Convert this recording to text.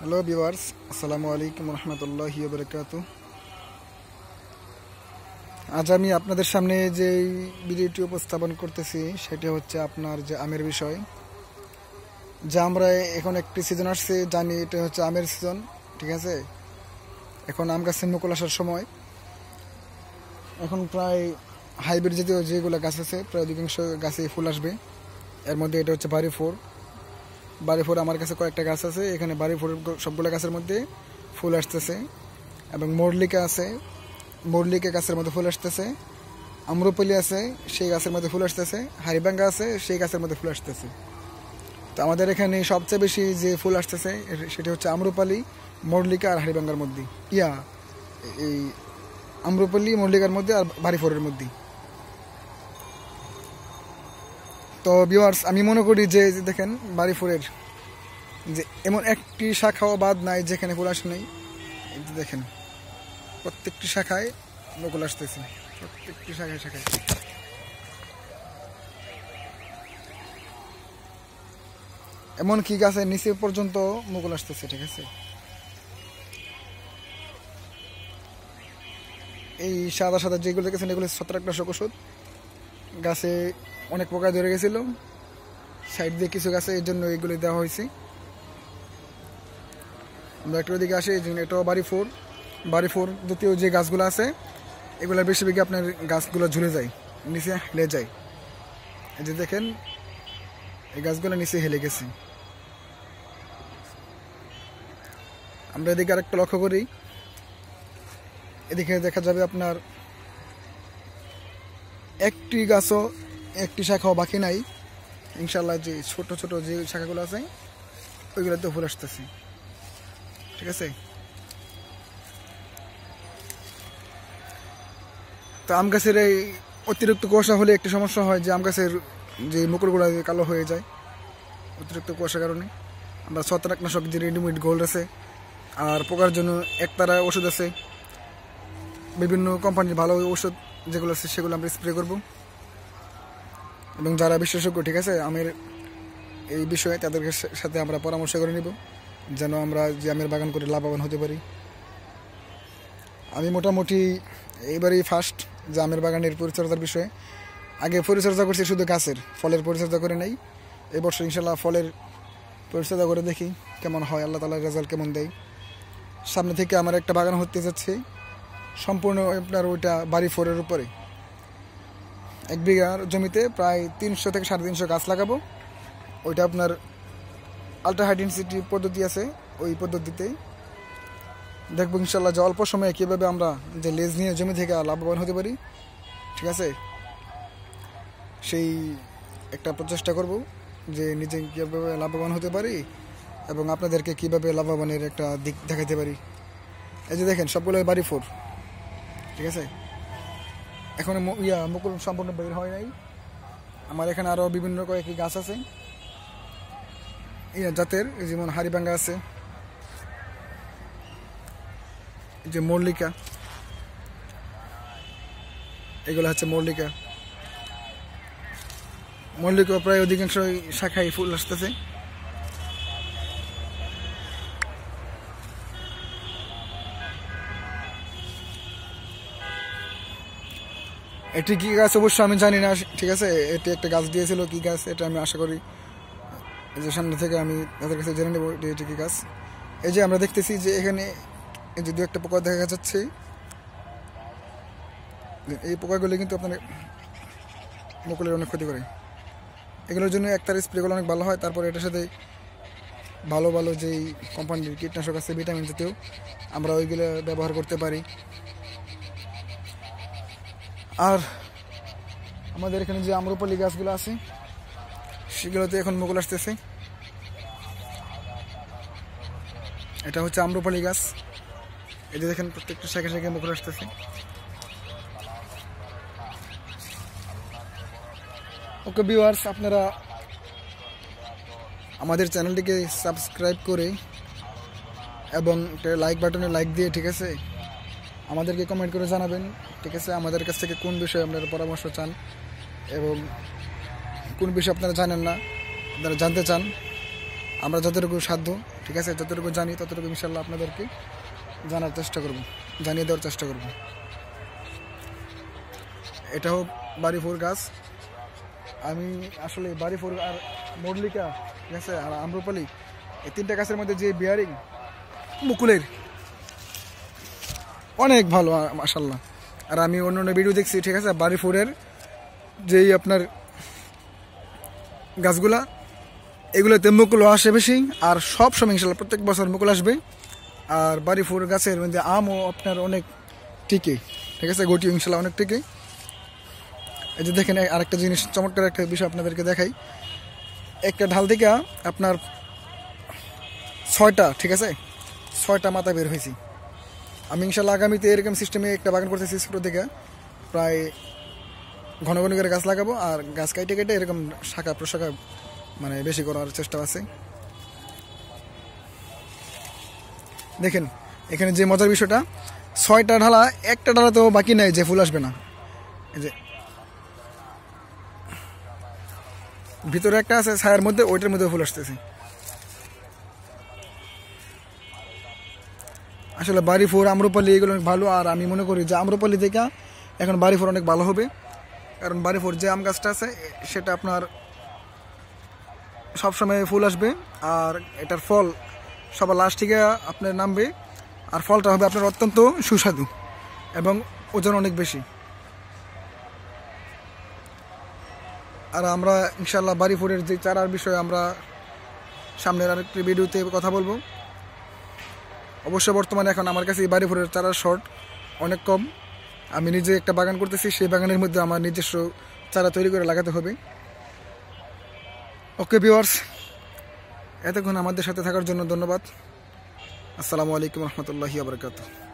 hello বিওয়ার্স আসসালামু আলাইকুম রহমতুল্লাহ বরকাত আজ আমি আপনাদের সামনে যে ভিডিওটি উপস্থাপন করতেছি সেটি হচ্ছে আপনার যে আমের বিষয় যে আমরা এখন একটি সিজন আসছে জানি এটা হচ্ছে আমের সিজন ঠিক আছে এখন আম গাছের মুকুল আসার সময় এখন প্রায় হাইব্রিড জাতীয় যেগুলো গাছ আছে প্রায় অধিকাংশ গাছে ফুল আসবে এর মধ্যে এটা হচ্ছে বাড়ি ফোর বাড়ি ফোর আমার কাছে কয়েকটা গাছ আছে এখানে বাড়ি ফোর সবগুলো গাছের মধ্যে ফুল আসতেছে এবং মরলিকা আছে মরলিকা গাছের মধ্যে ফুল আসতেছে আমরুপলি আছে সেই গাছের মধ্যে ফুল আসতেছে হারিবাঙ্গা আছে সেই গাছের মধ্যে ফুল আসতেছে তো আমাদের এখানে সবচেয়ে বেশি যে ফুল আসতেছে সেটি হচ্ছে আমরুপালি মরলিকা আর হারিবাঙ্গার মধ্যে ইয়া এই আমরুপল্লি মরলিকার মধ্যে আর বাড়ি ফোরের মধ্যে তো ভিউয়ার্স আমি মনে করি যে দেখেন বাড়িফুরের যে এমন একটি শাখাও বাদ নাই যেখানে কুলাস নেই দেখেন প্রত্যেকটি শাখায় নকুল আসতেছে প্রত্যেকটি শাখায় শাখায় এমনকি গাছের নিচে পর্যন্ত মুগল আসতেছে ঠিক আছে এই সাদা সাদা যেগুলো দেখেছেন এগুলো শোক ওষুধ গাছে অনেক পোকা ধরে গেছিলো সাইড দিয়ে কিছু গাছে এর জন্য এগুলো দেওয়া হয়েছে আমরা একটু ওদিকে আসি এই এটাও বাড়ি ফোর বাড়ি ফোর দ্বিতীয় যে গাছগুলো আছে এগুলো বেশি আপনার গাছগুলো ঝুলে যায় নিচে হেলে যায় এই যে দেখেন এই গাছগুলো নিচে হেলে গেছে আমরা এদিকে আরেকটা লক্ষ্য করি এদিকে দেখা যাবে আপনার একটি গাছও একটি শাখাও বাকি নাই ইনশাল্লাহ যে ছোট ছোট যে শাখাগুলো আছে ওইগুলোতে ফুল আসতেছে ঠিক আছে তো আম গাছের এই অতিরিক্ত কুয়াশা হলে একটি সমস্যা হয় যে আম গাছের যে মুকুরগুলো কালো হয়ে যায় অতিরিক্ত কুয়াশার কারণে আমরা ছত্রাকনাশক যে রেডিমেড গোল্ড আছে আর পোকার জন্য একতারা ওষুধ আছে বিভিন্ন কোম্পানির ভালো ওষুধ যেগুলো আছে সেগুলো আমরা স্প্রে করবো এবং যারা বিশেষজ্ঞ ঠিক আছে আমের এই বিষয়ে তাদের সাথে আমরা পরামর্শ করে নিব যেন আমরা যে আমের বাগান করে লাভবান হতে পারি আমি মোটামুটি এইবারই ফার্স্ট যে আমের বাগানের পরিচর্যার বিষয়ে আগে পরিচর্যা করছি শুধু গাছের ফলের পরিচর্যা করে নেই এবছর ইনশাল্লাহ ফলের পরিচর্যা করে দেখি কেমন হয় আল্লাহ তালার রেজাল্ট কেমন দেয় সামনে থেকে আমার একটা বাগান হতে যাচ্ছে সম্পূর্ণ আপনার ওইটা বাড়ি ফোরের উপরে এক বিঘার জমিতে প্রায় তিনশো থেকে সাড়ে তিনশো গাছ লাগাবো ওইটা আপনার আলট্রা হাইডেন্সিটি পদ্ধতি আছে ওই পদ্ধতিতেই দেখবো ইনশাল্লাহ যে অল্প সময়ে কীভাবে আমরা যে লেজ নিয়ে জমি থেকে লাভবান হতে পারি ঠিক আছে সেই একটা প্রচেষ্টা করব যে নিজে কীভাবে লাভবান হতে পারি এবং আপনাদেরকে কীভাবে লাভবানের একটা দিক দেখাতে পারি এই যে দেখেন সবগুলো বাড়ি ফোর ঠিক আছে এখন ইয়া মুকুল সম্পূর্ণ বের হয় নাই আমার এখানে আরও বিভিন্ন কয়েকটি গাছ আছে ইয়া জাতের যেমন হারিবাঙ্গা আছে যে মল্লিকা এগুলো হচ্ছে মল্লিকা মল্লিকা প্রায় অধিকাংশ শাখায় ফুল আসতেছে এটি কী গাছ অবশ্য আমি জানি না ঠিক আছে এটি একটা গাছ দিয়েছিল কী গাছ এটা আমি আশা করি যে সামনে থেকে আমি তাদের কাছে জেনে নেব এটি এটি কী গাছ এই যে আমরা দেখতেছি যে এখানে এই যে দু একটা পোকা দেখা যাচ্ছে এই পোকাগুলি কিন্তু আপনার মুকুলের অনেক ক্ষতি করে এগুলোর জন্য তার স্প্রেগুলো অনেক ভালো হয় তারপরে এটার সাথে ভালো ভালো যেই কোম্পানির কীটনাশক আছে ভিটামিন জাতীয় আমরা ওইগুলো ব্যবহার করতে পারি আর আমাদের এখানে যে আম্রপালি গাছগুলো আছে সেগুলোতে এখন মোগল আসতেছে এটা হচ্ছে আম্রপালি গাছ এটা দেখেন প্রত্যেকটা শাখে শাখে মোগল আসতেছে ওকে ভিউয়ার্স আপনারা আমাদের চ্যানেলটিকে সাবস্ক্রাইব করে এবং লাইক বাটনে লাইক দিয়ে ঠিক আছে আমাদেরকে কমেন্ট করে জানাবেন ঠিক আছে আমাদের কাছ থেকে কোন বিষয়ে আপনারা পরামর্শ চান এবং কোন বিষয়ে আপনারা জানেন না আপনারা জানতে চান আমরা যতটুকু সাধ্য ঠিক আছে যতটুকু জানি ততটুকু ইনশাল্লাহ আপনাদেরকে জানার চেষ্টা করব জানিয়ে দেওয়ার চেষ্টা করব এটা হোক ফোর গাছ আমি আসলে ফোর আর মরলিকা ঠিক আছে আর আম্রপালি এই তিনটা গাছের মধ্যে যে বিয়ারিং মুকুলের অনেক ভালো মাসাল্লাহ আর আমি অন্য অন্য ভিডিও দেখছি ঠিক আছে বাড়ি যেই আপনার গাছগুলা এগুলোতে মুকুল আসে বেশি আর সব সময় ইনশাল্লাহ প্রত্যেক বছর মুকুল আসবে আর বাড়ি গাছের মধ্যে আমও আপনার অনেক টিকে ঠিক আছে গটি ইনশাল্লাহ অনেক টিকে এই যে দেখেন আরেকটা জিনিস চমৎকার একটা বিষয় আপনাদেরকে দেখাই একটা ঢাল থেকে আপনার ছয়টা ঠিক আছে ছয়টা মাথা বের হয়েছি আমি ইনশাল্লাহ আগামীতে এরকম সিস্টেমে একটা বাগান করতে সিস্টেম থেকে প্রায় ঘন ঘন করে গাছ লাগাবো আর গাছ কাইটে কেটে এরকম শাখা প্রশাখা মানে বেশি করার চেষ্টা আছে দেখেন এখানে যে মজার বিষয়টা ছয়টা ঢালা একটা ঢালা তো বাকি নাই যে ফুল আসবে না এই যে ভিতরে একটা আছে ছায়ার মধ্যে ওইটার মধ্যে ফুল আসতেছে আসলে বাড়ি ফোর আম্রপালি এগুলো অনেক ভালো আর আমি মনে করি যে আম্রপালি থেকে এখন বাড়ি ফোর অনেক ভালো হবে কারণ বাড়ি ফোর যে আম গাছটা আছে সেটা আপনার সবসময় ফুল আসবে আর এটার ফল সবার লাস্ট থেকে আপনার নামবে আর ফলটা হবে আপনার অত্যন্ত সুস্বাদু এবং ওজন অনেক বেশি আর আমরা ইনশাল্লাহ বাড়ি ফোরের যে চারার বিষয়ে আমরা সামনের আরেকটি ভিডিওতে কথা বলবো অবশ্য বর্তমানে এখন আমার কাছে এই বাড়ি ফুলের চারা শর্ট অনেক কম আমি নিজে একটা বাগান করতেছি সেই বাগানের মধ্যে আমার নিজস্ব চারা তৈরি করে লাগাতে হবে ওকে বিওয়ার্স এতক্ষণ আমাদের সাথে থাকার জন্য ধন্যবাদ আসসালামু আলাইকুম রহমতুল্লাহি আবরকাত